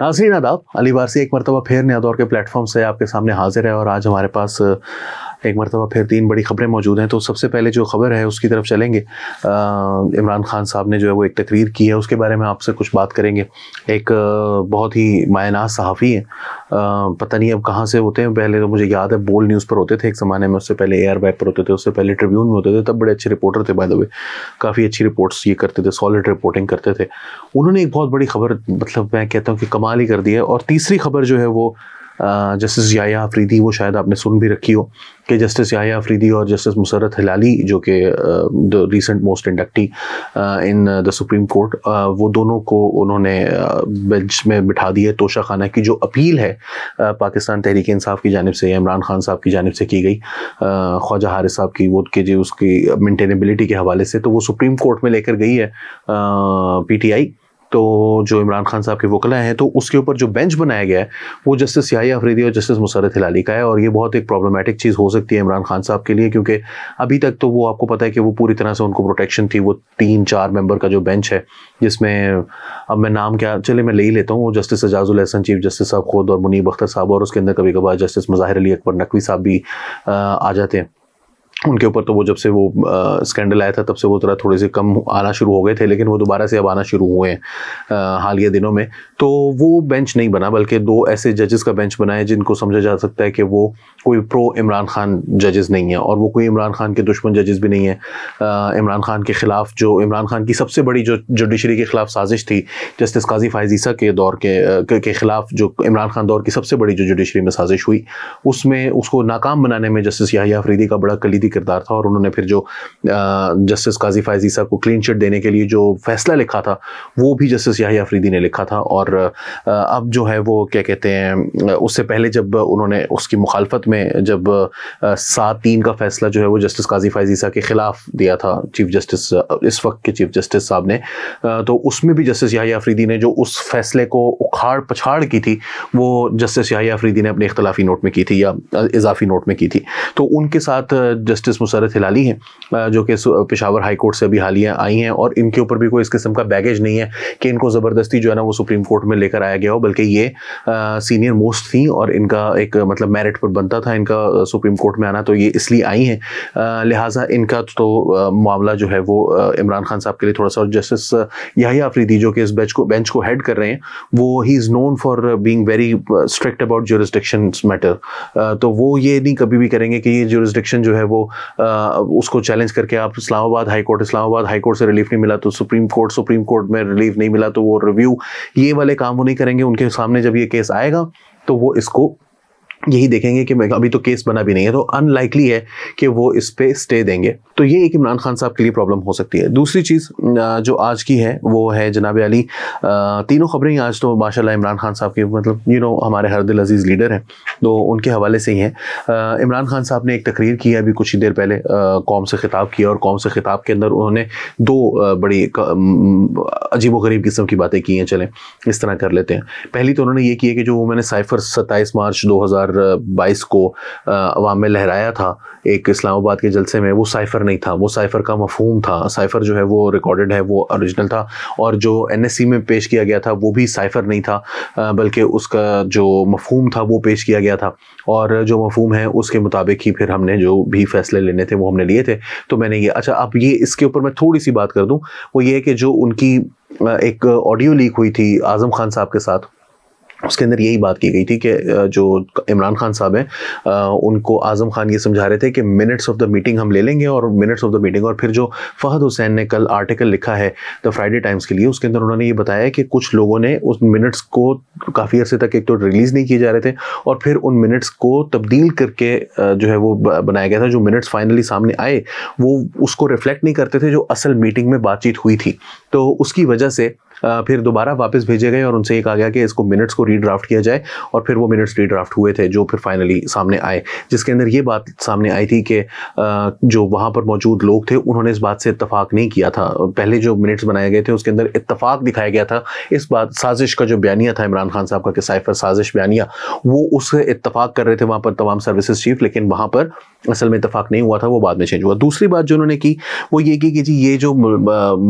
नाजरीन आदाब अली से एक मरतबा फिर नया दौर के प्लेटफॉर्म से आपके सामने हाजिर है और आज हमारे पास एक मरतबा फिर तीन बड़ी खबरें मौजूद हैं तो सबसे पहले जो खबर है उसकी तरफ चलेंगे इमरान खान साहब ने जो है वो एक तकरीर की है उसके बारे में आपसे कुछ बात करेंगे एक बहुत ही मायनाज सहाफ़ी हैं पता नहीं अब कहाँ से होते हैं पहले तो मुझे याद है बोल न्यूज़ पर होते थे एक ज़माने में उससे पहले एयर वाइप पर होते थे उससे पहले ट्रिब्यून में होते थे तब बड़े अच्छे रिपोर्टर थे बाय द वे काफ़ी अच्छी रिपोर्ट्स ये करते थे सॉलिड रिपोर्टिंग करते थे उन्होंने एक बहुत बड़ी खबर मतलब मैं कहता हूँ कि कमाल ही कर दी है और तीसरी खबर जो है वो जस्टिस याया अफरीदी वो शायद आपने सुन भी रखी हो कि जस्टिस याया अफरीदी और जस्टिस मुसरत हिलाली जो कि the recent most inductee in the supreme court वो दोनों को उन्होंने बेंच में बिठा दिया तोशा खाना की जो अपील है पाकिस्तान तहरीक इंसाफ की जानब से इमरान खान साहब की जानब से की गई ख्वाजा हारिस साहब की वो के जी उसकी मेनटेनेबिलिटी के हवाले से तो वो सुप्रीम कोर्ट में लेकर गई है पी टी आई तो जो इमरान खान साहब के वकला हैं तो उसके ऊपर जो बेंच बनाया गया है वो जस्टिस याही अफरीदी और जस्टिस मुसरत हिलाली का है और ये बहुत एक प्रॉब्लमेटिक चीज़ हो सकती है इमरान खान साहब के लिए क्योंकि अभी तक तो वो आपको पता है कि वो पूरी तरह से उनको प्रोटेक्शन थी वो तीन चार मेंबर का जो बेंच है जिसमें अब मैं नाम क्या चले मैं ले ही लेता हूँ वो justice Ijazul Ahsan chief justice साहब खुद और मुनीब अख्तर साहब और उसके अंदर कभी कभार जस्टिस मज़ाहिर अली अकबर नकवी साहब भी आ जाते हैं उनके ऊपर तो वो जब से वो स्कैंडल आया था तब से वो थोड़ा थोड़े से कम आना शुरू हो गए थे लेकिन वो दोबारा से अब आना शुरू हुए हैं हालिया दिनों में तो वो बेंच नहीं बना बल्कि दो ऐसे जजेस का बेंच बना है जिनको समझा जा सकता है कि वो कोई प्रो इमरान खान जजेस नहीं है और वो कोई इमरान खान के दुश्मन जजेस भी नहीं है इमरान खान के ख़िलाफ़ जो इमरान खान की सबसे बड़ी जो जुडिशरी के ख़िलाफ़ साजिश थी जस्टिस काजी फायजीसा के दौर के के ख़िलाफ़ जो इमरान खान दौर की सबसे बड़ी जो जुडिशरी में साजिश हुई उसमें उसको नाकाम बनाने में जस्टिस याहिया अफरीदी का बड़ा कलीदी किरदार था और उन्होंने फिर जो जस्टिस काजी फायजीसा को क्लीन चिट देने के लिए जो फैसला लिखा था वो भी जस्टिस याही अफरीदी ने लिखा था और अब जो है वो क्या कहते हैं उससे पहले जब उन्होंने उसकी मुखालफत में जब सात तीन का फैसला जो है वो जस्टिस काजी फायजीसा के ख़िलाफ़ दिया था चीफ जस्टिस इस वक्त के चीफ जस्टिस साहब ने तो उसमें भी जस्टिस याही अफरीदी ने जो उस फैसले को उखाड़ पछाड़ की थी वो जस्टिस याही अफरीदी ने अपने इख्तलाफी नोट में की थी या इजाफी नोट में की थी तो उनके साथ जस्टिस मुसरत हिलाली हैं जो कि पेशावर हाई कोर्ट से अभी हालिया आई हैं और इनके ऊपर भी कोई इस किस्म का बैगेज नहीं है कि इनको ज़बरदस्ती जो है ना वो सुप्रीम कोर्ट में लेकर आया गया हो बल्कि ये सीनियर मोस्ट थी और इनका एक मतलब मेरिट पर बनता था इनका सुप्रीम कोर्ट में आना तो ये इसलिए आई हैं लिहाजा इनका तो मामला जो है वो इमरान खान साहब के लिए थोड़ा सा और जस्टिस याहिया थी जो कि इस बेंच को बेंच को हेड कर रहे हैं वो he is known for being very strict about jurisdiction matter तो वो ये नहीं कभी भी करेंगे कि ये जोरिस्टिक्शन जो है वो उसको चैलेंज करके आप Islamabad high court Islamabad high court से रिलीफ नहीं मिला तो सुप्रीम कोर्ट सुप्रीम कोर्ट में रिलीफ नहीं मिला तो वो रिव्यू ये वाले काम वो नहीं करेंगे उनके सामने जब ये केस आएगा तो वो इसको यही देखेंगे कि अभी तो केस बना भी नहीं है तो अनलाइकली है कि वो इस पर स्टे देंगे तो ये एक इमरान खान साहब के लिए प्रॉब्लम हो सकती है दूसरी चीज़ जो आज की है वो है जनाब अली तीनों खबरें ही आज तो माशा इमरान खान साहब के मतलब यू नो हमारे हर दिल अजीज़ लीडर हैं तो उनके हवाले से ही हैं इमरान खान साहब ने एक तकरीर की है अभी कुछ ही देर पहले कौम से खिताब किया और कौम से खिताब के अंदर उन्होंने दो बड़ी अजीब गरीब किस्म की बातें की हैं चलें इस तरह कर लेते हैं पहली तो उन्होंने ये किया कि जो मैंने साइफर सत्ताईस मार्च दो को अवाम में लहराया था एक इस्लामाबाद के जलसे में वो साइफ़र नहीं था वो साइफ़र का मफहूम था साइफ़र जो है वो रिकॉर्डेड है वो औरिजिनल था और जो एन में पेश किया गया था वो भी साइफ़र नहीं था बल्कि उसका जो मफहूम था वो पेश किया गया था और जो मफहूम है उसके मुताबिक ही फिर हमने जो भी फैसले लेने थे वो हमने लिए थे तो मैंने ये अच्छा अब ये इसके ऊपर मैं थोड़ी सी बात कर दूँ वो ये कि जो उनकी एक ऑडियो लीक हुई थी आज़म खान साहब के साथ उसके अंदर यही बात की गई थी कि जो इमरान खान साहब हैं उनको आज़म खान ये समझा रहे थे कि मिनट्स ऑफ द मीटिंग हम ले लेंगे और मिनट्स ऑफ द मीटिंग और फिर जो फहद हुसैन ने कल आर्टिकल लिखा है द फ्राइडे टाइम्स के लिए उसके अंदर उन्होंने ये बताया कि कुछ लोगों ने उस मिनट्स को काफ़ी अर्से तक एक तो रिलीज़ नहीं किए जा रहे थे और फिर उन मिनट्स को तब्दील करके जो है वो बनाया गया था जो मिनट्स फाइनली सामने आए वो उसको रिफ्लेक्ट नहीं करते थे जो असल मीटिंग में बातचीत हुई थी तो उसकी वजह से फिर दोबारा वापस भेजे गए और उनसे ये कहा गया कि इसको मिनट्स को रीड्राफ्ट किया जाए और फिर वो मिनट्स रीड्राफ्ट हुए थे जो फिर फाइनली सामने आए जिसके अंदर ये बात सामने आई थी कि जो वहाँ पर मौजूद लोग थे उन्होंने इस बात से इतफाक़ नहीं किया था पहले जो मिनट्स बनाए गए थे उसके अंदर इतफाक़ दिखाया गया था इस बात साजिश का जो बयानिया था इमरान खान साहब का कि साइफर साजिश बयानिया वो उससे इतफाक़ कर रहे थे वहाँ पर तमाम सर्विसज चीफ लेकिन वहाँ पर असल में इतफाक़ नहीं हुआ था वो बाद में चेंज हुआ दूसरी बात जो उन्होंने की वो ये की कि जी ये जो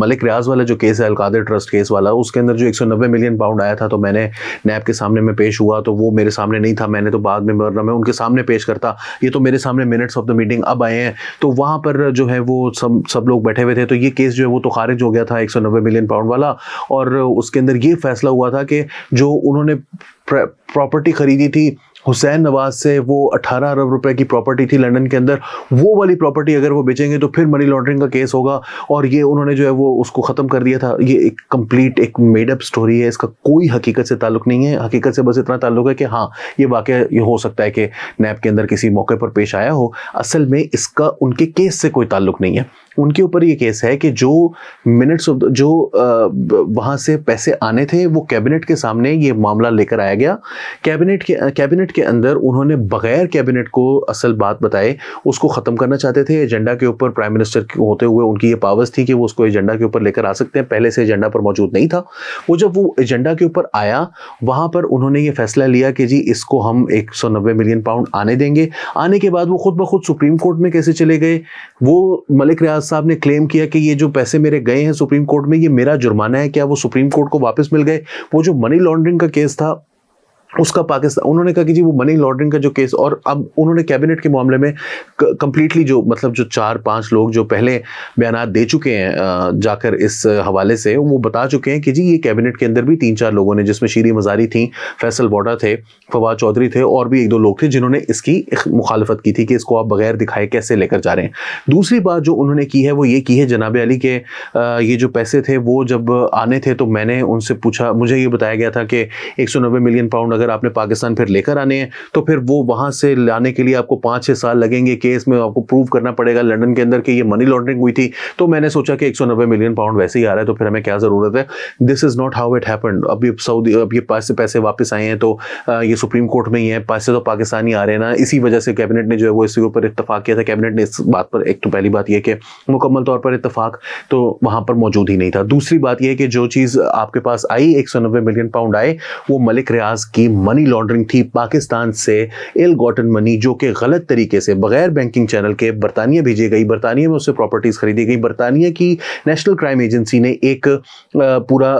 मलिक रियाज वाला जो केस है अलकादर ट्रस्ट केस वाला उसके अंदर जो 190 मिलियन पाउंड आया था तो मैंने नैब के सामने में पेश हुआ तो वो मेरे सामने नहीं था मैंने तो बाद में वरना मैं उनके सामने पेश करता ये तो मेरे सामने मिनट्स ऑफ द मीटिंग अब आए हैं तो वहाँ पर जो है वो सब सब लोग बैठे हुए थे तो ये केस जो है वो तो खारिज हो गया था एक मिलियन पाउंड वाला और उसके अंदर ये फैसला हुआ था कि जो उन्होंने प्रॉपर्टी खरीदी थी हुसैन नवाज से वो 18 अरब रुपए की प्रॉपर्टी थी लंदन के अंदर वो वाली प्रॉपर्टी अगर वो बेचेंगे तो फिर मनी लॉन्ड्रिंग का केस होगा और ये उन्होंने जो है वो उसको ख़त्म कर दिया था ये एक कंप्लीट एक मेडअप स्टोरी है इसका कोई हकीकत से ताल्लुक नहीं है हकीकत से बस इतना ताल्लुक है कि हाँ ये वाक़ ये हो सकता है कि नैब के अंदर किसी मौके पर पेश आया हो असल में इसका उनके केस से कोई ताल्लुक नहीं है उनके ऊपर ये केस है कि जो मिनट्स ऑफ जो वहाँ से पैसे आने थे वो कैबिनेट के सामने ये मामला लेकर आया गया कैबिनेट के कैबिनेट के अंदर उन्होंने बगैर कैबिनेट को असल बात बताए उसको ख़त्म करना चाहते थे एजेंडा के ऊपर प्राइम मिनिस्टर होते हुए उनकी ये पावर्स थी कि वो उसको एजेंडा के ऊपर लेकर आ सकते हैं पहले से एजेंडा पर मौजूद नहीं था वो जब वो एजेंडा के ऊपर आया वहाँ पर उन्होंने ये फैसला लिया कि जी इसको हम एक मिलियन पाउंड आने देंगे आने के बाद वो खुद ब खुद सुप्रीम कोर्ट में कैसे चले गए वो मलिक रियाज साहब ने क्लेम किया कि ये जो पैसे मेरे गए हैं सुप्रीम कोर्ट में ये मेरा जुर्माना है क्या वो सुप्रीम कोर्ट को वापस मिल गए वो जो मनी लॉन्ड्रिंग का केस था उसका पाकिस्तान उन्होंने कहा कि जी वो मनी लॉन्ड्रिंग का जो केस और अब उन्होंने कैबिनेट के मामले में कम्प्लीटली जो मतलब जो चार पांच लोग जो पहले बयान दे चुके हैं जाकर इस हवाले से वो बता चुके हैं कि जी ये कैबिनेट के अंदर भी तीन चार लोगों ने जिसमें शीरी मजारी थी फैसल बॉडा थे फवाद चौधरी थे और भी एक दो लोग थे जिन्होंने इसकी मुखालफत की थी कि इसको आप बगैर दिखाए कैसे लेकर जा रहे हैं दूसरी बात जो उन्होंने की है वो ये की है जनाब अली के ये जो पैसे थे वो जब आने थे तो मैंने उनसे पूछा मुझे ये बताया गया था कि एक मिलियन पाउंड अगर आपने पाकिस्तान फिर लेकर आने हैं तो फिर वो वहाँ से लाने के लिए आपको पाँच छः साल लगेंगे केस में आपको प्रूव करना पड़ेगा लंडन के अंदर कि ये मनी लॉन्ड्रिंग हुई थी तो मैंने सोचा कि एक मिलियन पाउंड वैसे ही आ रहा है तो फिर हमें क्या ज़रूरत है this is not how it happen अभी सऊदी अब ये पास से पैसे वापस आए हैं तो ये सुप्रीम कोर्ट में ही है पैसे तो पाकिस्तानी आ रहे हैं ना इसी वजह से कैबिनेट ने जो है वो इसके ऊपर इतफाक़ किया था कैबिनेट ने इस बात पर एक तो पहली बात यह कि मुकम्मल तौर पर इतफाक़ तो वहाँ पर मौजूद ही नहीं था दूसरी बात यह कि जो चीज़ आपके पास आई एक मिलियन पाउंड आए वो मलिक रियाज की थी मनी लॉन्ड्रिंग थी पाकिस्तान से इल गॉटन मनी जो कि गलत तरीके से बगैर बैंकिंग चैनल के बरतानिया भेजी गई बरतानिया में उससे प्रॉपर्टीज़ खरीदी गई बरतानिया की नेशनल क्राइम एजेंसी ने एक पूरा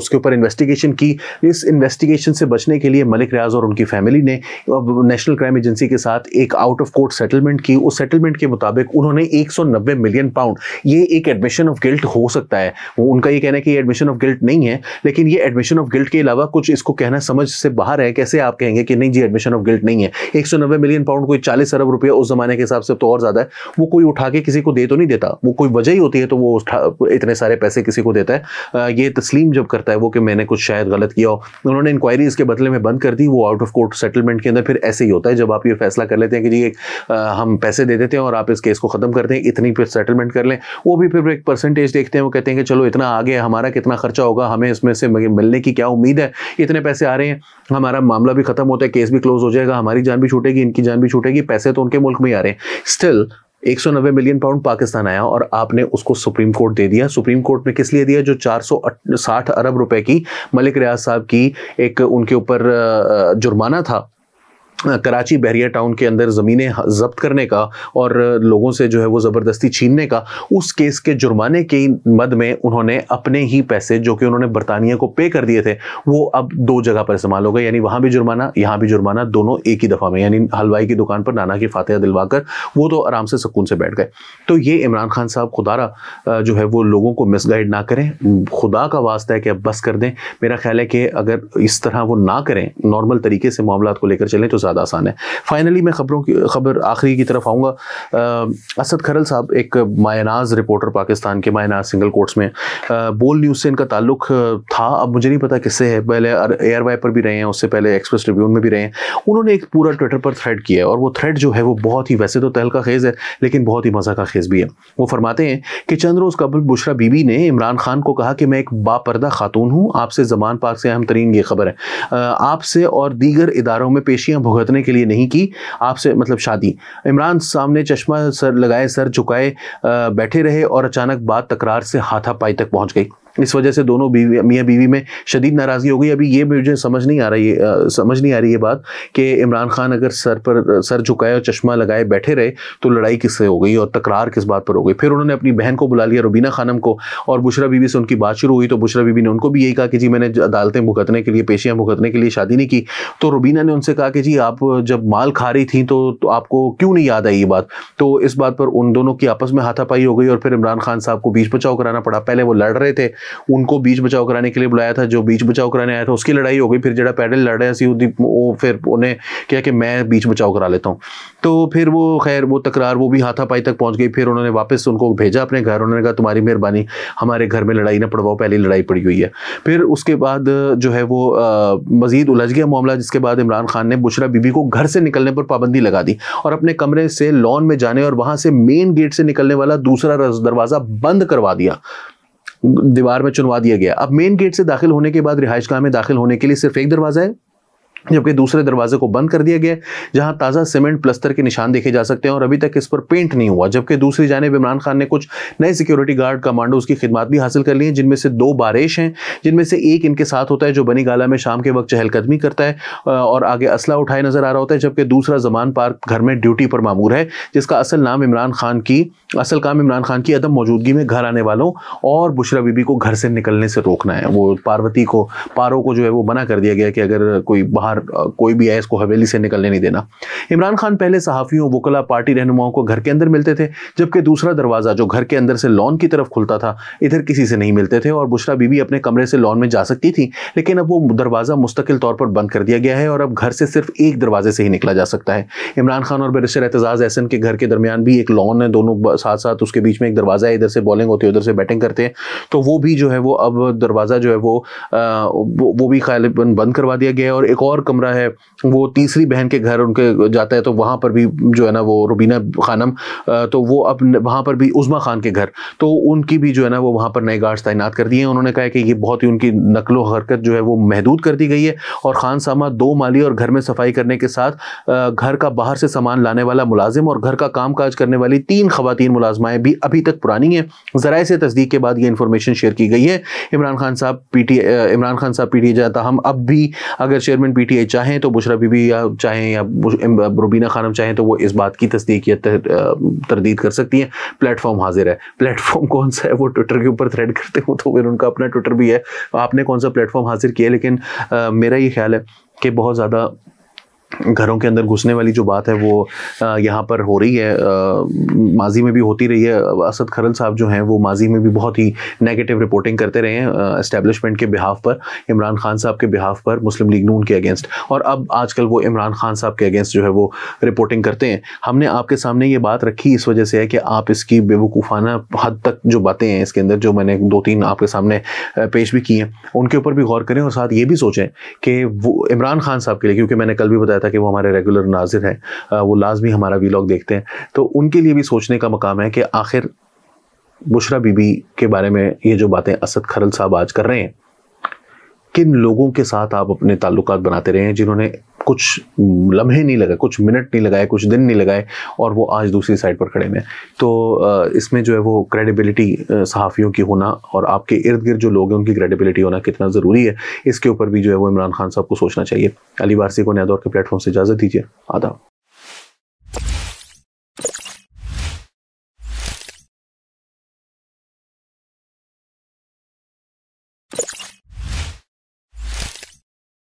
उसके ऊपर इन्वेस्टिगेशन की इस इन्वेस्टिगेशन से बचने के लिए मलिक रियाज और उनकी फैमिली ने नेशनल क्राइम एजेंसी के साथ एक आउट ऑफ कोर्ट सेटलमेंट की उस सेटलमेंट के मुताबिक उन्होंने 190 मिलियन पाउंड ये एक एडमिशन ऑफ गिल्ट हो सकता है उनका ये कहना है कि ये एडमिशन ऑफ गिल्ट नहीं है लेकिन ये एडमिशन ऑफ गिल्ट के अलावा कुछ इसको कहना समझ से बाहर बाहर है कैसे आप कहेंगे कि नहीं जी एडमिशन ऑफ गिल्ट नहीं है एक मिलियन पाउंड कोई चालीस अरब रुपया उस जमाने के हिसाब से तो और ज्यादा है वो कोई उठा के किसी को दे तो नहीं देता वो कोई वजह ही होती है तो वो इतने सारे पैसे किसी को देता है ये तस्लीम जब करता है वो कि मैंने कुछ शायद गलत किया हो उन्होंने इंक्वायरी इसके बदले में बंद कर दी वो आउट ऑफ कोर्ट सेटलमेंट के अंदर फिर ऐसे ही होता है जब आप ये फैसला कर लेते हैं कि जी एक हम पैसे दे देते हैं और आप इस केस को खत्म करते हैं इतनी फिर सेटलमेंट कर लें वो भी फिर एक परसेंटेज देखते हैं वो कहते हैं कि चलो इतना आगे हमारा कितना खर्चा होगा हमें इसमें से मिलने की क्या उम्मीद है इतने पैसे आ रहे हैं हमारा मामला भी खत्म होता है केस भी क्लोज हो जाएगा हमारी जान भी छूटेगी इनकी जान भी छूटेगी पैसे तो उनके मुल्क में ही आ रहे हैं स्टिल 190 मिलियन पाउंड पाकिस्तान आया और आपने उसको सुप्रीम कोर्ट दे दिया सुप्रीम कोर्ट में किस लिए दिया जो 460 अरब रुपए की मलिक रियाज साहब की एक उनके ऊपर जुर्माना था कराची बहरिया टाउन के अंदर ज़मीनें जब्त करने का और लोगों से जो है वो ज़बरदस्ती छीनने का उस केस के जुर्माने की मद में उन्होंने अपने ही पैसे जो कि उन्होंने बरतानिया को पे कर दिए थे वो अब दो जगह पर इस्तेमाल हो गए यानी वहाँ भी जुर्माना यहाँ भी जुर्माना दोनों एक ही दफ़ा में यानी हलवाई की दुकान पर नाना की फातह दिलवाकर वो तो आराम से सुकून से बैठ गए तो ये इमरान खान साहब खुदारा जो है वो लोगों को मिसगाइड ना करें खुदा का वास्ता है कि अब बस कर दें मेरा ख्याल है कि अगर इस तरह वो ना करें नॉर्मल तरीके से मामला को लेकर चलें तो ज़्यादा आसान है फाइनली मैं खबरों की खबर आखिरी की तरफ आऊँगा असद खरल साहब एक मायानाज रिपोर्टर पाकिस्तान के मायानाज सिंगल कोर्ट्स में आ, बोल न्यूज़ से इनका ताल्लुक था अब मुझे नहीं पता किससे है पहले एयर वाई पर भी रहे हैं उससे पहले एक्सप्रेस ट्रिब्यून में भी रहे हैं उन्होंने एक पूरा ट्विटर पर थ्रेड किया है और वो थ्रेड जो है वो बहुत ही वैसे तो तहलका खेज़ है लेकिन बहुत ही मज़ा का खेज़ भी है वो फरमाते हैं कि चंद रोज़ कबल बुशरा बीबी ने इमरान खान को कहा कि मैं एक बापरदा खातून हूँ आपसे जबान पाक से अहम तरीन ये खबर है आपसे और दीगर इदारों में पेशियाँ भुग भुगतने के लिए नहीं की आपसे मतलब शादी इमरान सामने चश्मा सर लगाए सर झुकाए बैठे रहे और अचानक बात तकरार से हाथापाई तक पहुंच गई इस वजह से दोनों बीवी मियाँ बीवी में शदीद नाराज़गी हो गई अभी ये मुझे समझ नहीं आ रही आ, समझ नहीं आ रही है बात कि इमरान खान अगर सर पर सर झुकाए और चश्मा लगाए बैठे रहे तो लड़ाई किससे हो गई और तकरार किस बात पर हो गई फिर उन्होंने अपनी बहन को बुला लिया रुबीना खानम को और बुशरा बीवी से उनकी बात शुरू हुई तो बुशरा बीवी ने उनको भी यही कहा कि जी मैंने अदालतें भुगतने के लिए पेशियाँ भुगतने के लिए शादी नहीं की तो रुबीना ने उनसे कहा कि जी आप जब माल खा रही थी तो, तो आपको क्यों नहीं याद आई ये बात तो इस बात पर उन दोनों की आपस में हाथापाई हो गई और फिर इमरान खान साहब को बीच बचाव कराना पड़ा पहले वो लड़ रहे थे उनको बीच बचाव कराने के लिए बुलाया था जो बीच बचाव कराने आया था उसकी लड़ाई हो गई फिर जो पैडल लड़ रहे हैं वो फिर उन्हें क्या कि मैं बीच बचाव करा लेता हूँ तो फिर वो खैर वो तकरार वो भी हाथापाई तक पहुँच गई फिर उन्होंने वापस उनको भेजा अपने घर उन्होंने कहा तुम्हारी मेहरबानी हमारे घर में लड़ाई ना पड़वाओ पहली लड़ाई पड़ी हुई है फिर उसके बाद जो है वो मजीद उलझ गया मामला जिसके बाद इमरान खान ने बुशरा बीबी को घर से निकलने पर पाबंदी लगा दी और अपने कमरे से लॉन में जाने और वहाँ से मेन गेट से निकलने वाला दूसरा दरवाज़ा बंद करवा दिया दीवार में चुनवा दिया गया अब मेन गेट से दाखिल होने के बाद रिहायश में दाखिल होने के लिए सिर्फ एक दरवाज़ा है जबकि दूसरे दरवाजे को बंद कर दिया गया जहां ताज़ा सीमेंट प्लस्तर के निशान देखे जा सकते हैं और अभी तक इस पर पेंट नहीं हुआ जबकि दूसरी जानब इमरान खान ने कुछ नए सिक्योरिटी गार्ड कमांडो उसकी खिदमत भी हासिल कर ली हैं जिनमें से दो बारिश हैं जिनमें से एक इनके साथ होता है जो बनी गाला में शाम के वक्त चहलकदमी करता है और आगे असला उठाए नजर आ रहा होता है जबकि दूसरा जमान पार्क घर में ड्यूटी पर मामूर है जिसका असल नाम इमरान खान की असल काम इमरान खान की अदम मौजूदगी में घर आने वालों और बुशरा बीबी को घर से निकलने से रोकना है वो पार्वती को पारो को जो है वो मना कर दिया गया कि अगर कोई बाहर बाहर कोई भी है इसको हवेली से निकलने नहीं देना इमरान खान पहले सहाफ़ियों वकला पार्टी रहनुमाओं को घर के अंदर मिलते थे जबकि दूसरा दरवाज़ा जो घर के अंदर से लॉन की तरफ खुलता था इधर किसी से नहीं मिलते थे और बुशरा बीबी अपने कमरे से लॉन में जा सकती थी लेकिन अब वो दरवाज़ा मुस्तकिल तौर पर बंद कर दिया गया है और अब घर से सिर्फ एक दरवाजे से ही निकला जा सकता है इमरान खान और बरसर एतजाज़ एहसन के घर के दरमियान भी एक लॉन है दोनों साथ साथ उसके बीच में एक दरवाज़ा है इधर से बॉलिंग होती है उधर से बैटिंग करते हैं तो वो भी जो है वो अब दरवाज़ा जो है वो वो, भी खालिबन बंद करवा दिया गया है और एक और और कमरा है वो तीसरी बहन के घर उनके जाता है तो वहाँ पर भी जो है ना वो रुबीना खानम तो वो अब वहाँ पर भी उज़मा खान के घर तो उनकी भी जो है ना वो वहाँ पर नए गार्ड्स तैनात कर दिए हैं उन्होंने कहा कि ये बहुत ही उनकी नकलो हरकत जो है वो महदूद कर दी गई है और खान सामा दो माली और घर में सफाई करने के साथ घर का बाहर से सामान लाने वाला मुलाजिम और घर का काम काज करने वाली तीन खवतिन मुलाजमाएँ भी अभी तक पुरानी हैं ज़रा से तस्दीक के बाद ये इन्फॉर्मेशन शेयर की गई है इमरान खान साहब पी टी इमरान खान साहब पी टी जाता हम अब भी अगर चेयरमैन पी पीटीए चाहें तो बुशरा बीबी या चाहें या रुबीना खानम चाहें तो वो इस बात की तस्दीक या तरदीद कर सकती हैं प्लेटफॉर्म हाजिर है प्लेटफॉर्म कौन सा है वो ट्विटर के ऊपर थ्रेड करते हो तो फिर उनका अपना ट्विटर भी है आपने कौन सा प्लेटफॉर्म हाजिर किया लेकिन आ, मेरा ये ख्याल है कि बहुत ज़्यादा घरों के अंदर घुसने वाली जो बात है वो यहाँ पर हो रही है माजी में भी होती रही है असद खरल साहब जो हैं वो माजी में भी बहुत ही नेगेटिव रिपोर्टिंग करते रहे हैं इस्टेब्लिशमेंट के बिहाफ पर इमरान खान साहब के बिहाफ पर मुस्लिम लीग नून के अगेंस्ट और अब आजकल वो इमरान खान साहब के अगेंस्ट जो है वो रिपोर्टिंग करते हैं हमने आपके सामने ये बात रखी इस वजह से है कि आप इसकी बेवकूफ़ाना हद तक जो बातें हैं इसके अंदर जो मैंने दो तीन आपके सामने पेश भी की हैं उनके ऊपर भी गौर करें और साथ ये भी सोचें कि वो इमरान खान साहब के लिए क्योंकि मैंने कल भी बताया बताया था कि वो हमारे रेगुलर नाजिर हैं वो लाजमी हमारा वीलॉग देखते हैं तो उनके लिए भी सोचने का मकाम है कि आखिर बुशरा बीबी के बारे में ये जो बातें असद खरल साहब आज कर रहे हैं किन लोगों के साथ आप अपने ताल्लुक बनाते रहे हैं जिन्होंने कुछ लम्हे नहीं लगाए कुछ मिनट नहीं लगाए कुछ दिन नहीं लगाए और वो आज दूसरी साइड पर खड़े हैं तो इसमें जो है वो क्रेडिबिलिटी सहाफ़ियों की होना और आपके इर्द गिर्द जो लोग हैं उनकी क्रेडिबिलिटी होना कितना ज़रूरी है इसके ऊपर भी जो है वो इमरान खान साहब को सोचना चाहिए अली वारसी को नया दौर के प्लेटफॉर्म से इजाज़त दीजिए आदाब